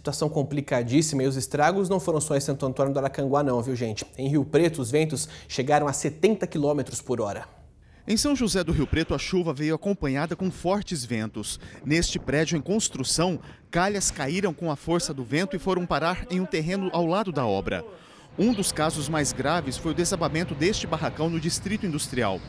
Situação complicadíssima e os estragos não foram só em Santo Antônio do Aracanguá não, viu gente? Em Rio Preto, os ventos chegaram a 70 km por hora. Em São José do Rio Preto, a chuva veio acompanhada com fortes ventos. Neste prédio em construção, calhas caíram com a força do vento e foram parar em um terreno ao lado da obra. Um dos casos mais graves foi o desabamento deste barracão no Distrito Industrial.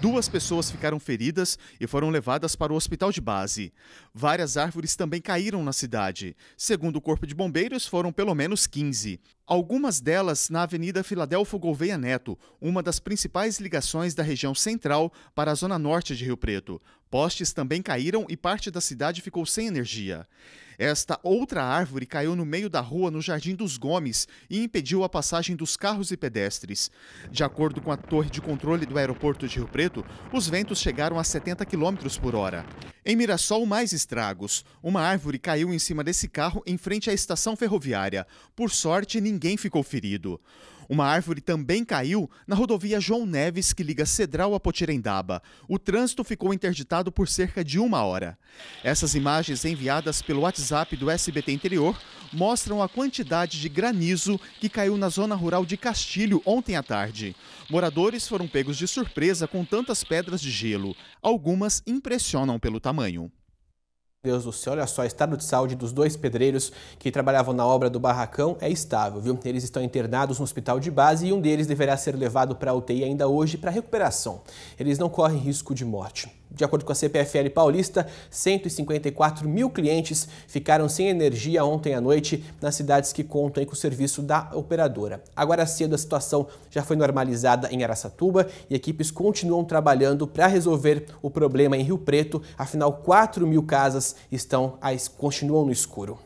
Duas pessoas ficaram feridas e foram levadas para o hospital de base. Várias árvores também caíram na cidade. Segundo o Corpo de Bombeiros, foram pelo menos 15. Algumas delas na Avenida Filadelfo Gouveia Neto, uma das principais ligações da região central para a zona norte de Rio Preto. Postes também caíram e parte da cidade ficou sem energia. Esta outra árvore caiu no meio da rua no Jardim dos Gomes e impediu a passagem dos carros e pedestres. De acordo com a torre de controle do aeroporto de Rio Preto, os ventos chegaram a 70 km por hora. Em Mirassol, mais estragos. Uma árvore caiu em cima desse carro em frente à estação ferroviária. Por sorte, ninguém ninguém ficou ferido. Uma árvore também caiu na rodovia João Neves, que liga Cedral a Potirendaba. O trânsito ficou interditado por cerca de uma hora. Essas imagens enviadas pelo WhatsApp do SBT Interior mostram a quantidade de granizo que caiu na zona rural de Castilho ontem à tarde. Moradores foram pegos de surpresa com tantas pedras de gelo. Algumas impressionam pelo tamanho. Deus do céu, olha só, o estado de saúde dos dois pedreiros que trabalhavam na obra do barracão é estável, viu? Eles estão internados no hospital de base e um deles deverá ser levado para a UTI ainda hoje para recuperação. Eles não correm risco de morte. De acordo com a CPFL Paulista, 154 mil clientes ficaram sem energia ontem à noite nas cidades que contam com o serviço da operadora. Agora cedo a situação já foi normalizada em Aracatuba e equipes continuam trabalhando para resolver o problema em Rio Preto, afinal 4 mil casas estão continuam no escuro.